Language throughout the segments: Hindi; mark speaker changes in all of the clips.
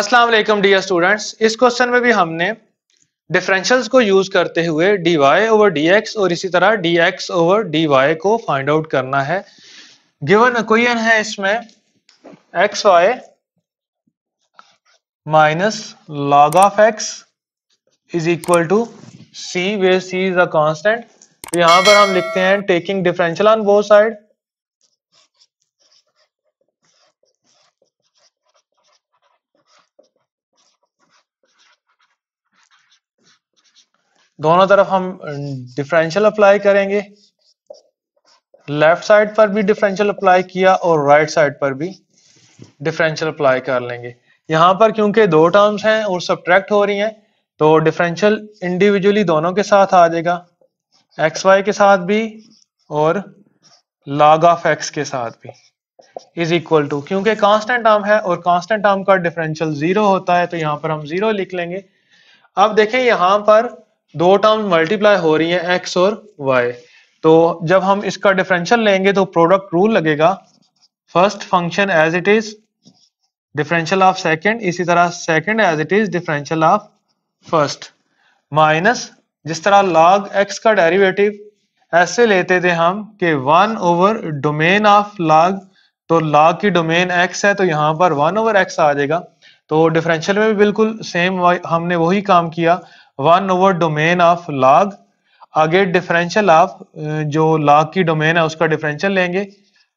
Speaker 1: अस्सलाम वालेकुम डियर स्टूडेंट्स इस क्वेश्चन में भी हमने डिफरेंशियल्स को यूज करते हुए d y over d x और इसी तरह d x over d y को फाइंड आउट करना है गिवन क्वेश्चन है इसमें x y minus log of x is equal to c where c is a constant यहां पर हम लिखते हैं taking differential on both side दोनों तरफ हम डिफरेंशियल अप्लाई करेंगे लेफ्ट साइड पर भी डिफरेंशियल अप्लाई किया और राइट right साइड पर भी डिफरेंशियल अप्लाई कर लेंगे यहां पर क्योंकि दो टर्म्स हैं और सब्ट्रैक्ट हो रही हैं तो डिफरेंशियल इंडिविजुअली दोनों के साथ आ जाएगा एक्स वाई के साथ भी और लॉग ऑफ एक्स के साथ भी इज इक्वल टू क्योंकि कांस्टेंट टर्म है और कांस्टेंट टर्म का डिफरेंशियल जीरो होता है तो यहां पर हम जीरो लिख लेंगे अब देखें यहां पर दो टर्म मल्टीप्लाई हो रही है एक्स और वाई तो जब हम इसका डिफरेंशियल लेंगे तो प्रोडक्ट रूल लगेगा first function as it is differential of second इसी तरह second as it is differential of first minus जिस तरह लॉग एक्स का डेरिवेटिव ऐसे लेते थे हम कि one over domain of log तो लॉग की डोमेन एक्स है तो यहां पर वन ओवर एक्स आ जाएगा तो डिफरेंशियल में भी बिल्कुल सेम हमने वही काम किया one over domain of log आगे डिफरेंशियल ऑफ जो लॉग की डोमेन है उसका डिफरेंशियल लेंगे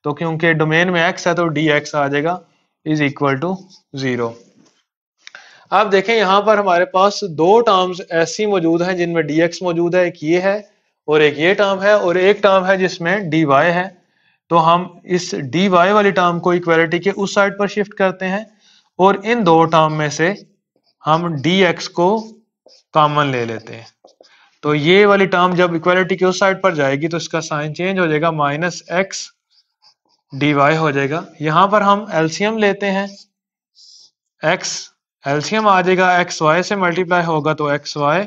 Speaker 1: तो क्योंकि डोमेन में एक्स है तो डी एक्स आ जाएगा इज इक्वल टू जीरो अब देखें यहां पर हमारे पास दो टर्म्स ऐसी मौजूद हैं जिनमें डी एक्स मौजूद है एक ये है और एक ये टर्म है और एक टर्म है जिसमें डी वाई है तो हम इस डी वाई वाली टर्म को इक्वालिटी के उस साइड पर शिफ्ट करते हैं और इन दो टर्म में से हम डी एक्स को कॉमन ले लेते हैं तो ये वाली टर्म जब इक्वालिटी के उस साइड पर जाएगी तो इसका साइन चेंज हो जाएगा माइनस एक्स डी वाई हो जाएगा यहां पर हम एल्सियम लेते हैं एक्स एल्सियम आ जाएगा एक्स वाई से मल्टीप्लाई होगा तो x y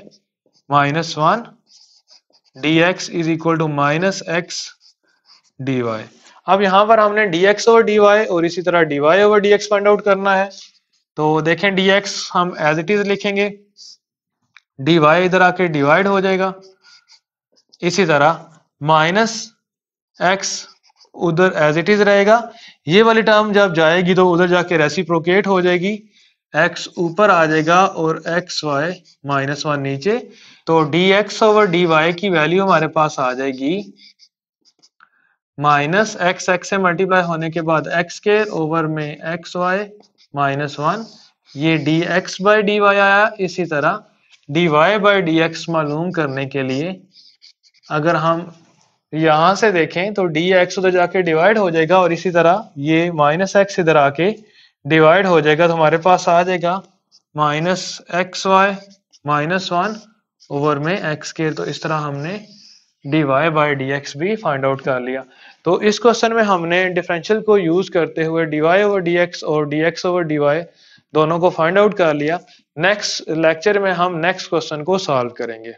Speaker 1: minus one d x is equal to minus x d y अब यहां पर हमने d x over d y और इसी तरह d y over d x find out करना है तो देखें डी एक्स हम एज इट इज लिखेंगे डी वाई इधर आके डिवाइड हो जाएगा इसी तरह माइनस एक्स उधर एज इट इज रहेगा ये वाली टर्म जब जाएगी तो उधर जाके रेसिप्रोकेट हो जाएगी एक्स ऊपर आ जाएगा और एक्स वाई माइनस वन नीचे तो d x over d y की वैल्यू हमारे पास आ जाएगी माइनस एक्स एक्स से मल्टीप्लाई होने के बाद एक्स के ओवर में एक्स वाई माइनस वन ये d x by d y आया इसी तरह d y by d x मालूम करने के लिए अगर हम यहां से देखें तो डी एक्स उधर जाके डिवाइड हो जाएगा और इसी तरह ये माइनस एक्स इधर आके डिवाइड हो जाएगा तो हमारे पास आ जाएगा minus x y minus one over में एक्स के तो इस तरह हमने d y by d x भी फाइंड आउट कर लिया तो इस क्वेश्चन में हमने डिफरेंशियल को यूज करते हुए d y over d x और d x over d y दोनों को फाइंड आउट कर लिया नेक्स्ट लेक्चर में हम नेक्स्ट क्वेश्चन को सॉल्व करेंगे